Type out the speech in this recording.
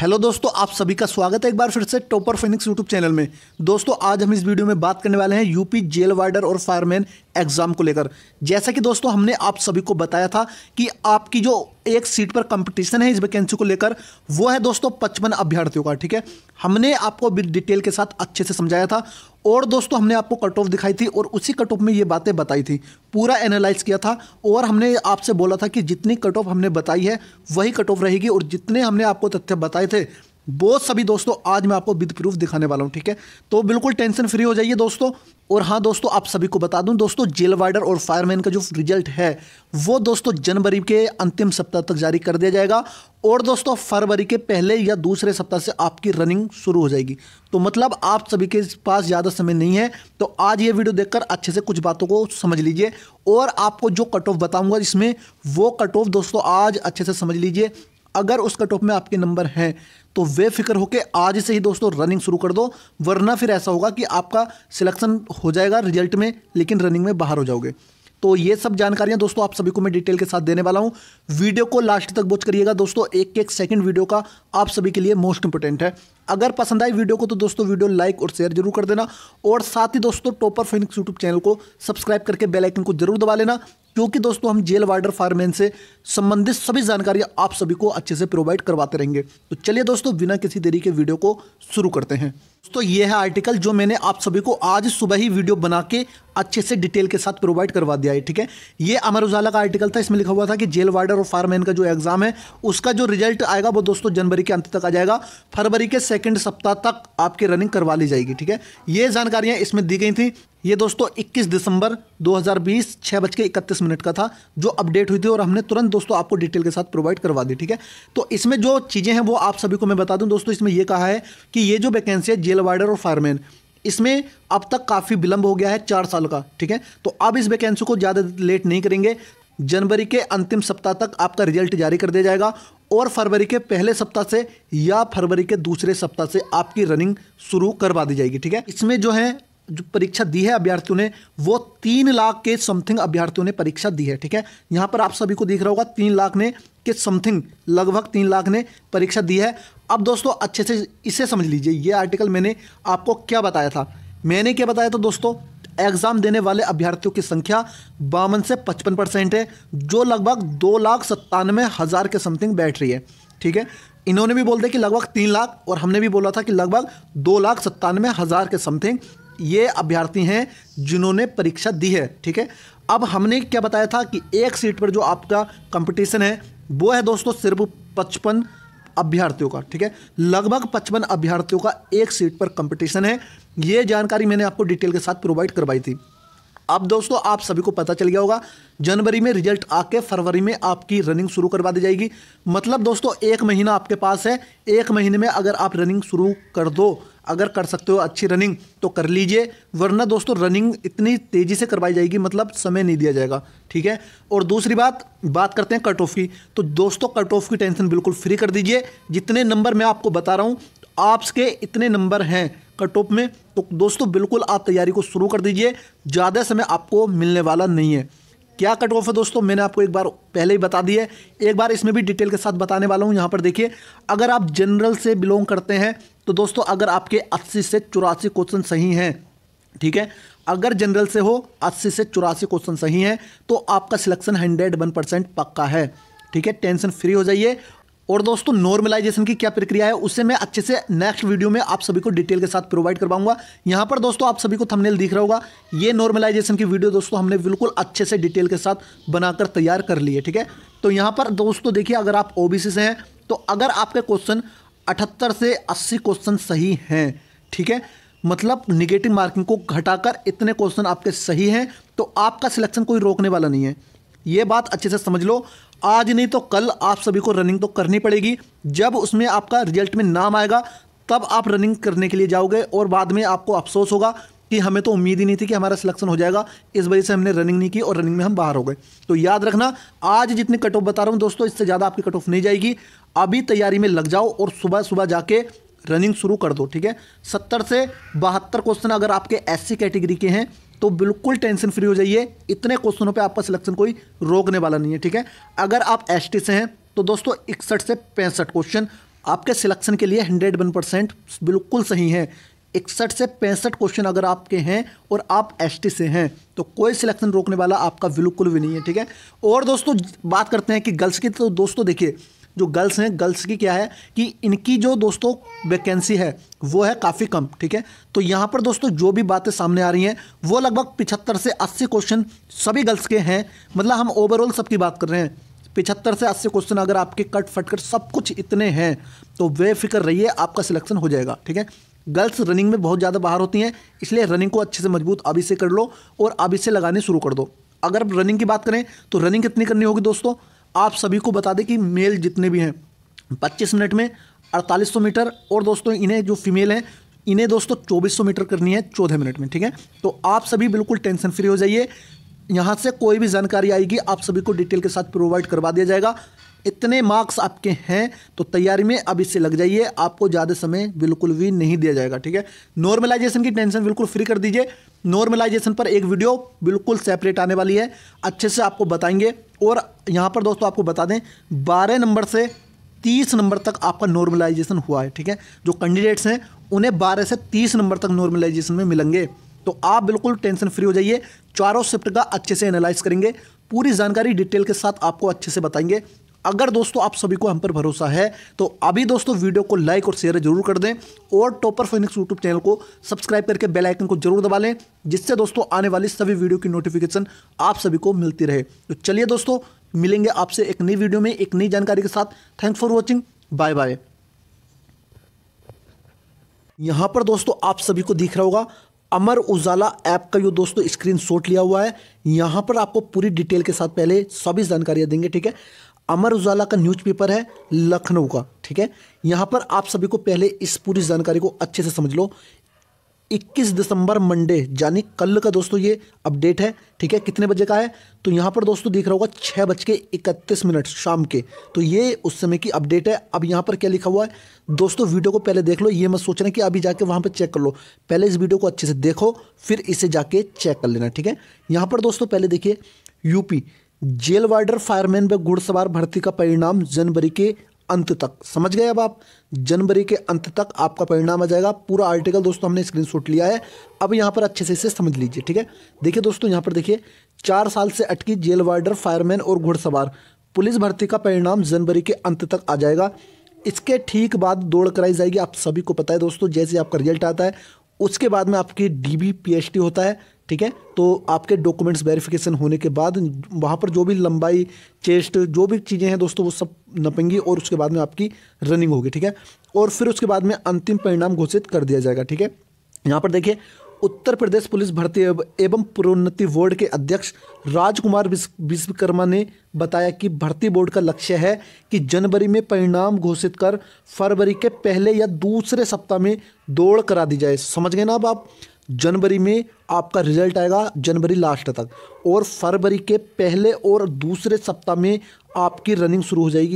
hello दोस्तों आप सभी का स्वागत है एक बार फिर से टॉपर फिनिक्स यूट्यूब चैनल में दोस्तों आज हम इस वीडियो में बात करने वाले हैं यूपी जेल वार्डर और फायरमैन एग्ज़ाम को लेकर जैसा कि दोस्तों हमने आप सभी को बताया था कि आपकी जो एक सीट पर कंपटीशन है इस वैकेंसी को लेकर वो है दोस्तों पचपन अभ्यर्थियों का ठीक है हमने आपको डिटेल के साथ अच्छे से समझाया था और दोस्तों हमने आपको कट ऑफ दिखाई थी और उसी कट ऑफ में ये बातें बताई थी पूरा एनालाइज किया था और हमने आपसे बोला था कि जितनी कट ऑफ हमने बताई है वही कट ऑफ रहेगी और जितने हमने आपको तथ्य बताए थे वो सभी दोस्तों आज मैं आपको विद प्रूफ दिखाने वाला हूँ ठीक है तो बिल्कुल टेंशन फ्री हो जाइए दोस्तों और हाँ दोस्तों आप सभी को बता दूं दोस्तों जेल वार्डर और फायरमैन का जो रिजल्ट है वो दोस्तों जनवरी के अंतिम सप्ताह तक जारी कर दिया जाएगा और दोस्तों फरवरी के पहले या दूसरे सप्ताह से आपकी रनिंग शुरू हो जाएगी तो मतलब आप सभी के पास ज़्यादा समय नहीं है तो आज ये वीडियो देखकर अच्छे से कुछ बातों को समझ लीजिए और आपको जो कट ऑफ बताऊंगा इसमें वो कट ऑफ दोस्तों आज अच्छे से समझ लीजिए अगर उस कट ऑफ में आपके नंबर हैं तो वे फिक्र होकर आज से ही दोस्तों रनिंग शुरू कर दो वरना फिर ऐसा होगा कि आपका सिलेक्शन हो जाएगा रिजल्ट में लेकिन रनिंग में बाहर हो जाओगे तो ये सब जानकारियां दोस्तों आप सभी को मैं डिटेल के साथ देने वाला हूं वीडियो को लास्ट तक वॉच करिएगा दोस्तों एक एक सेकंड वीडियो का आप सभी के लिए मोस्ट इंपोर्टेंट है अगर पसंद आए वीडियो को तो दोस्तों वीडियो लाइक और शेयर जरूर कर देना और साथ ही दोस्तों टॉपर फिनिक्स यूट्यूब चैनल को सब्सक्राइब करके बेलाइकन को जरूर दबा लेना क्योंकि दोस्तों हम जेल वार्डर फायरमैन से संबंधित सभी जानकारियां आप सभी को अच्छे से प्रोवाइड करवाते रहेंगे तो चलिए दोस्तों बिना किसी देरी के वीडियो को शुरू करते हैं तो ये है आर्टिकल जो मैंने आप सभी को आज सुबह ही वीडियो बना के अच्छे से डिटेल के साथ प्रोवाइड करवा दिया है ठीक है ये अमर उजाला का आर्टिकल था इसमें लिखा हुआ था कि जेल वार्डर और फायरमैन का जो एग्ज़ाम है उसका जो रिजल्ट आएगा वो दोस्तों जनवरी के अंत तक आ जाएगा फरवरी के सेकेंड सप्ताह तक आपकी रनिंग करवा ली जाएगी ठीक है ये जानकारियाँ इसमें दी गई थी ये दोस्तों 21 दिसंबर 2020 छः बज के इकतीस मिनट का था जो अपडेट हुई थी और हमने तुरंत दोस्तों आपको डिटेल के साथ प्रोवाइड करवा दी ठीक है तो इसमें जो चीज़ें हैं वो आप सभी को मैं बता दूं दोस्तों इसमें यह कहा है कि ये जो वैकेंसी है जेल वार्डर और फायरमैन इसमें अब तक काफ़ी विलंब हो गया है चार साल का ठीक है तो अब इस वैकेंसी को ज़्यादा लेट नहीं करेंगे जनवरी के अंतिम सप्ताह तक आपका रिजल्ट जारी कर दिया जाएगा और फरवरी के पहले सप्ताह से या फरवरी के दूसरे सप्ताह से आपकी रनिंग शुरू करवा दी जाएगी ठीक है इसमें जो है जो परीक्षा दी है अभ्यर्थियों ने वो तीन लाख के समथिंग अभ्यर्थियों ने परीक्षा दी है ठीक है यहाँ पर आप सभी को दिख रहा होगा तीन लाख ने के समथिंग लगभग तीन लाख ने परीक्षा दी है अब दोस्तों अच्छे से इसे समझ लीजिए ये आर्टिकल मैंने आपको क्या बताया था मैंने क्या बताया था दोस्तों एग्जाम देने वाले अभ्यर्थियों की संख्या बावन से पचपन परसेंट है जो लगभग दो लाख सत्तानवे हज़ार के समथिंग बैठ रही है ठीक है इन्होंने भी बोल दिया कि लगभग तीन लाख और हमने भी बोला था कि लगभग दो लाख सत्तानवे हज़ार के समथिंग ये अभ्यर्थी हैं जिन्होंने परीक्षा दी है ठीक है अब हमने क्या बताया था कि एक सीट पर जो आपका कंपटीशन है वो है दोस्तों सिर्फ पचपन अभ्यर्थियों का ठीक है लगभग पचपन अभ्यर्थियों का एक सीट पर कंपटीशन है ये जानकारी मैंने आपको डिटेल के साथ प्रोवाइड करवाई थी अब दोस्तों आप सभी को पता चल गया होगा जनवरी में रिजल्ट आके फरवरी में आपकी रनिंग शुरू करवा दी जाएगी मतलब दोस्तों एक महीना आपके पास है एक महीने में अगर आप रनिंग शुरू कर दो अगर कर सकते हो अच्छी रनिंग तो कर लीजिए वरना दोस्तों रनिंग इतनी तेज़ी से करवाई जाएगी मतलब समय नहीं दिया जाएगा ठीक है और दूसरी बात बात करते हैं कट ऑफ की तो दोस्तों कट ऑफ की टेंशन बिल्कुल फ्री कर दीजिए जितने नंबर मैं आपको बता रहा हूँ आपके इतने नंबर हैं कट ऑफ में तो दोस्तों बिल्कुल आप तैयारी को शुरू कर दीजिए ज़्यादा समय आपको मिलने वाला नहीं है क्या कट ऑफ है दोस्तों मैंने आपको एक बार पहले ही बता दिया है एक बार इसमें भी डिटेल के साथ बताने वाला हूँ यहाँ पर देखिए अगर आप जनरल से बिलोंग करते हैं तो दोस्तों अगर आपके अस्सी से चौरासी क्वेश्चन सही हैं ठीक है अगर जनरल से हो अस्सी से चौरासी क्वेश्चन सही हैं तो आपका सिलेक्शन हंड्रेड वन परसेंट पक्का है ठीक है टेंशन फ्री हो जाइए और दोस्तों नॉर्मलाइजेशन की क्या प्रक्रिया है उससे मैं अच्छे से नेक्स्ट वीडियो में आप सभी को डिटेल के साथ प्रोवाइड करवाऊंगा यहां पर दोस्तों आप सभी को थंबनेल दिख रहा होगा ये नॉर्मलाइजेशन की वीडियो दोस्तों हमने बिल्कुल अच्छे से डिटेल के साथ बनाकर तैयार कर ली है ठीक है तो यहाँ पर दोस्तों देखिए अगर आप ओबीसी से हैं तो अगर आपके क्वेश्चन अठहत्तर से अस्सी क्वेश्चन सही हैं ठीक है मतलब निगेटिव मार्किंग को घटाकर इतने क्वेश्चन आपके सही हैं तो आपका सिलेक्शन कोई रोकने वाला नहीं है ये बात अच्छे से समझ लो आज नहीं तो कल आप सभी को रनिंग तो करनी पड़ेगी जब उसमें आपका रिजल्ट में नाम आएगा तब आप रनिंग करने के लिए जाओगे और बाद में आपको अफसोस होगा कि हमें तो उम्मीद ही नहीं थी कि हमारा सिलेक्शन हो जाएगा इस वजह से हमने रनिंग नहीं की और रनिंग में हम बाहर हो गए तो याद रखना आज जितने कट ऑफ बता रहा हूँ दोस्तों इससे ज़्यादा आपकी कट ऑफ नहीं जाएगी अभी तैयारी में लग जाओ और सुबह सुबह जाके रनिंग शुरू कर दो ठीक है सत्तर से बहत्तर क्वेश्चन अगर आपके एस कैटेगरी के हैं तो बिल्कुल टेंशन फ्री हो जाइए इतने क्वेश्चनों पे आपका सिलेक्शन कोई रोकने वाला नहीं है ठीक है अगर आप एस से हैं तो दोस्तों इकसठ से पैंसठ क्वेश्चन आपके सिलेक्शन के लिए हंड्रेड वन परसेंट बिल्कुल सही है इकसठ से पैंसठ क्वेश्चन अगर आपके हैं और आप एस से हैं तो कोई सिलेक्शन रोकने वाला आपका बिल्कुल भी नहीं है ठीक है और दोस्तों बात करते हैं कि गर्ल्स की तो दोस्तों देखिए जो गर्ल्स हैं गर्ल्स की क्या है कि इनकी जो दोस्तों वैकेंसी है वो है काफ़ी कम ठीक है तो यहाँ पर दोस्तों जो भी बातें सामने आ रही हैं वो लगभग पिछहत्तर से अस्सी क्वेश्चन सभी गर्ल्स के हैं मतलब हम ओवरऑल सबकी बात कर रहे हैं पिछहत्तर से अस्सी क्वेश्चन अगर आपके कट फट कर सब कुछ इतने हैं तो वे फिक्र रहिए आपका सिलेक्शन हो जाएगा ठीक है गर्ल्स रनिंग में बहुत ज़्यादा बाहर होती हैं इसलिए रनिंग को अच्छे से मजबूत अभी से कर लो और अभी से लगाने शुरू कर दो अगर रनिंग की बात करें तो रनिंग कितनी करनी होगी दोस्तों आप सभी को बता दें कि मेल जितने भी हैं पच्चीस मिनट में अड़तालीस सौ मीटर और दोस्तों इन्हें जो फीमेल हैं इन्हें दोस्तों चौबीस सौ मीटर करनी है चौदह मिनट में ठीक है तो आप सभी बिल्कुल टेंशन फ्री हो जाइए यहाँ से कोई भी जानकारी आएगी आप सभी को डिटेल के साथ प्रोवाइड करवा दिया जाएगा इतने मार्क्स आपके हैं तो तैयारी में अब इससे लग जाइए आपको ज़्यादा समय बिल्कुल भी नहीं दिया जाएगा ठीक है नॉर्मलाइजेशन की टेंशन बिल्कुल फ्री कर दीजिए नॉर्मलाइजेशन पर एक वीडियो बिल्कुल सेपरेट आने वाली है अच्छे से आपको बताएंगे और यहाँ पर दोस्तों आपको बता दें बारह नंबर से तीस नंबर तक आपका नॉर्मलाइजेशन हुआ है ठीक है जो कैंडिडेट्स हैं उन्हें बारह से तीस नंबर तक नॉर्मलाइजेशन में मिलेंगे तो आप बिल्कुल टेंशन फ्री हो जाइए चारों शिफ्ट का अच्छे से एनालाइज करेंगे पूरी जानकारी डिटेल के साथ आपको अच्छे से बताएंगे अगर दोस्तों आप सभी को हम पर भरोसा है तो अभी दोस्तों वीडियो को लाइक और शेयर जरूर कर दें और टॉपर फिनिक्स यूट्यूब चैनल को सब्सक्राइब करके बेल आइकन को जरूर दबा लें जिससे दोस्तों आने वाली सभी वीडियो की नोटिफिकेशन आप सभी को मिलती रहे तो चलिए दोस्तों मिलेंगे आपसे एक नई वीडियो में एक नई जानकारी के साथ thanks for watching bye bye यहाँ पर दोस्तों आप सभी को दिख रहा होगा अमर उजाला ऐप का ये दोस्तों स्क्रीनशॉट लिया हुआ है यहाँ पर आपको पूरी डिटेल के साथ पहले सभी जानकारियाँ देंगे ठीक है अमर उजाला का न्यूज़पेपर है लखनऊ का ठीक है यहाँ पर आप सभी को पहले इस पूरी जानकारी को अच्छे से समझ लो 21 दिसंबर मंडे यानी कल का दोस्तों ये अपडेट है ठीक है कितने बजे का है तो यहाँ पर दोस्तों देख रहा होगा छः बज के इकतीस मिनट शाम के तो ये उस समय की अपडेट है अब यहाँ पर क्या लिखा हुआ है दोस्तों वीडियो को पहले देख लो ये मत रहे कि अभी जाके वहाँ पर चेक कर लो पहले इस वीडियो को अच्छे से देखो फिर इसे जाके चेक कर लेना ठीक है यहाँ पर दोस्तों पहले देखिए यूपी जेल वार्डर फायरमैन में घुड़सवार भर्ती का परिणाम जनवरी के अंत तक समझ गए अब आप जनवरी के अंत तक आपका परिणाम आ जाएगा पूरा आर्टिकल दोस्तों हमने स्क्रीनशॉट लिया है अब यहाँ पर अच्छे से इसे समझ लीजिए ठीक है देखिए दोस्तों यहाँ पर देखिए चार साल से अटकी जेल वार्डर फायरमैन और घुड़सवार पुलिस भर्ती का परिणाम जनवरी के अंत तक आ जाएगा इसके ठीक बाद दौड़ कराई जाएगी आप सभी को पता है दोस्तों जैसे आपका रिजल्ट आता है उसके बाद में आपकी डी बी होता है ठीक है तो आपके डॉक्यूमेंट्स वेरिफिकेशन होने के बाद वहाँ पर जो भी लंबाई चेस्ट जो भी चीज़ें हैं दोस्तों वो सब नपेंगी और उसके बाद में आपकी रनिंग होगी ठीक है और फिर उसके बाद में अंतिम परिणाम घोषित कर दिया जाएगा ठीक है यहाँ पर देखिए उत्तर प्रदेश पुलिस भर्ती एवं प्रोन्नति बोर्ड के अध्यक्ष राजकुमार विश्वकर्मा ने बताया कि भर्ती बोर्ड का लक्ष्य है कि जनवरी में परिणाम घोषित कर फरवरी के पहले या दूसरे सप्ताह में दौड़ करा दी जाए समझ गए ना अब आप जनवरी में आपका रिजल्ट आएगा जनवरी लास्ट तक और फरवरी के पहले और दूसरे सप्ताह में आपकी रनिंग शुरू हो जाएगी